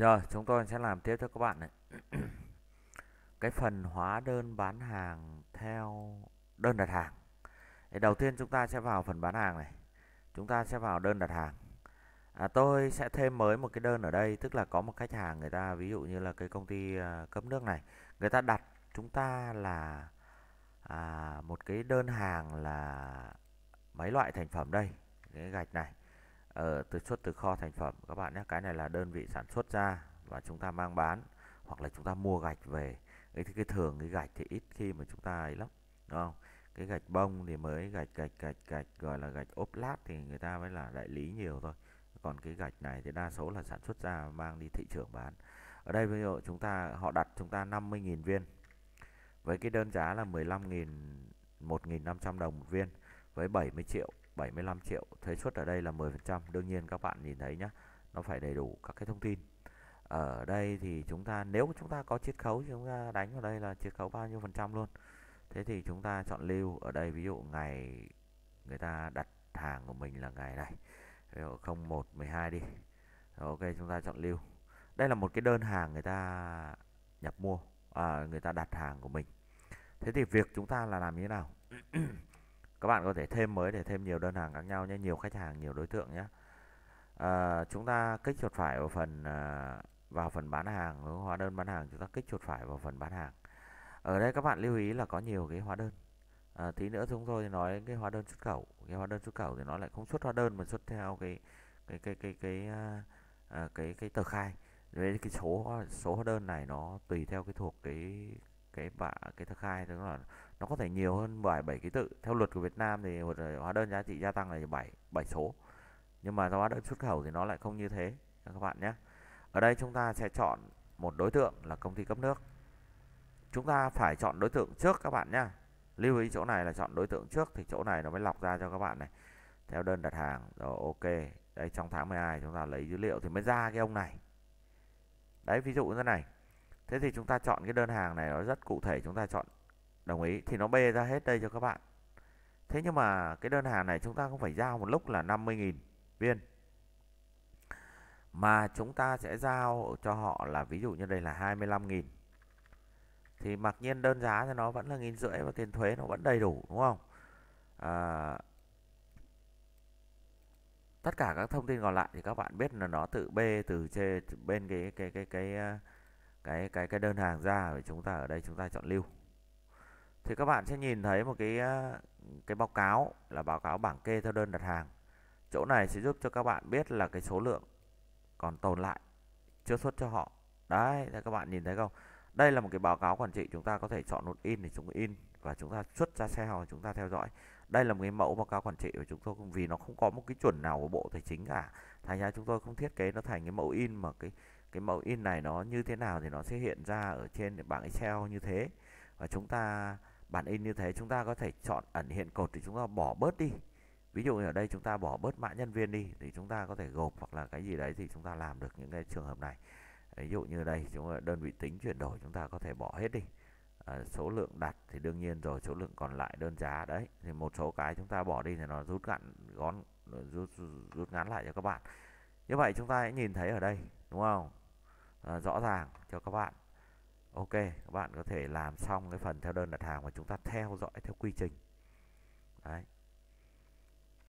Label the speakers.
Speaker 1: Rồi chúng tôi sẽ làm tiếp cho các bạn này. cái phần hóa đơn bán hàng theo đơn đặt hàng. Thì đầu tiên chúng ta sẽ vào phần bán hàng này. Chúng ta sẽ vào đơn đặt hàng. À, tôi sẽ thêm mới một cái đơn ở đây tức là có một khách hàng người ta ví dụ như là cái công ty à, cấp nước này người ta đặt chúng ta là à, một cái đơn hàng là mấy loại thành phẩm đây cái gạch này ở ờ, từ xuất từ kho thành phẩm các bạn nhé cái này là đơn vị sản xuất ra và chúng ta mang bán hoặc là chúng ta mua gạch về cái cái thường cái gạch thì ít khi mà chúng ta ấy lắm đúng không cái gạch bông thì mới gạch gạch gạch gạch gọi là gạch ốp lát thì người ta mới là đại lý nhiều thôi còn cái gạch này thì đa số là sản xuất ra mang đi thị trường bán ở đây ví dụ chúng ta họ đặt chúng ta 50.000 viên với cái đơn giá là 15.000 1.500 đồng một viên với 70 triệu 75 triệu thuế suất ở đây là 10% đương nhiên các bạn nhìn thấy nhá nó phải đầy đủ các cái thông tin ở đây thì chúng ta nếu chúng ta có chiết khấu chúng ta đánh vào đây là chiết khấu bao nhiêu phần trăm luôn thế thì chúng ta chọn lưu ở đây ví dụ ngày người ta đặt hàng của mình là ngày này ví dụ 01 12 đi Rồi, ok chúng ta chọn lưu đây là một cái đơn hàng người ta nhập mua à, người ta đặt hàng của mình thế thì việc chúng ta là làm như thế nào các bạn có thể thêm mới để thêm nhiều đơn hàng khác nhau nhé nhiều khách hàng nhiều đối tượng nhé à, chúng ta kích chuột phải vào phần à, vào phần bán hàng hóa đơn bán hàng chúng ta kích chuột phải vào phần bán hàng ở đây các bạn lưu ý là có nhiều cái hóa đơn à, tí nữa chúng tôi nói cái hóa đơn xuất khẩu cái hóa đơn xuất khẩu thì nó lại không xuất hóa đơn mà xuất theo cái cái cái cái cái cái, à, à, cái cái tờ khai với cái số số hóa đơn này nó tùy theo cái thuộc cái cái bạ cái thực khai tức là nó có thể nhiều hơn 77 ký tự theo luật của Việt Nam thì một hóa đơn giá trị gia tăng là 7 7 số nhưng mà hóa đơn xuất khẩu thì nó lại không như thế các bạn nhé ở đây chúng ta sẽ chọn một đối tượng là công ty cấp nước chúng ta phải chọn đối tượng trước các bạn nhé lưu ý chỗ này là chọn đối tượng trước thì chỗ này nó mới lọc ra cho các bạn này theo đơn đặt hàng rồi ok đây trong tháng 12 chúng ta lấy dữ liệu thì mới ra cái ông này đấy ví dụ như thế này Thế thì chúng ta chọn cái đơn hàng này nó rất cụ thể chúng ta chọn đồng ý thì nó bê ra hết đây cho các bạn. Thế nhưng mà cái đơn hàng này chúng ta không phải giao một lúc là 50.000 viên. Mà chúng ta sẽ giao cho họ là ví dụ như đây là 25.000. Thì mặc nhiên đơn giá thì nó vẫn là nghìn rưỡi và tiền thuế nó vẫn đầy đủ đúng không? À, tất cả các thông tin còn lại thì các bạn biết là nó tự bê từ trên bên cái cái cái cái, cái cái cái cái đơn hàng ra để chúng ta ở đây chúng ta chọn lưu thì các bạn sẽ nhìn thấy một cái ờ, cái báo cáo là báo cáo bảng kê theo đơn đặt hàng chỗ này sẽ giúp cho các bạn biết là cái số lượng còn tồn lại chưa xuất cho họ đấy các bạn nhìn thấy không đây là một cái báo cáo quản trị chúng ta có thể chọn nút in để chúng in và chúng ta xuất ra xe hoặc chúng ta theo dõi đây là một cái mẫu báo cáo quản trị của chúng tôi vì nó không có một cái chuẩn nào của bộ tài chính cả thành ra chúng tôi không thiết kế nó thành cái mẫu in mà cái cái mẫu in này nó như thế nào thì nó sẽ hiện ra ở trên bảng Excel như thế và chúng ta bản in như thế chúng ta có thể chọn ẩn hiện cột thì chúng ta bỏ bớt đi ví dụ như ở đây chúng ta bỏ bớt mã nhân viên đi thì chúng ta có thể gộp hoặc là cái gì đấy thì chúng ta làm được những cái trường hợp này ví dụ như đây chúng ta đơn vị tính chuyển đổi chúng ta có thể bỏ hết đi à, số lượng đặt thì đương nhiên rồi số lượng còn lại đơn giá đấy thì một số cái chúng ta bỏ đi thì nó rút gọn gón rút rút ngắn lại cho các bạn như vậy chúng ta hãy nhìn thấy ở đây đúng không Ờ, rõ ràng cho các bạn ok các bạn có thể làm xong cái phần theo đơn đặt hàng mà chúng ta theo dõi theo quy trình đấy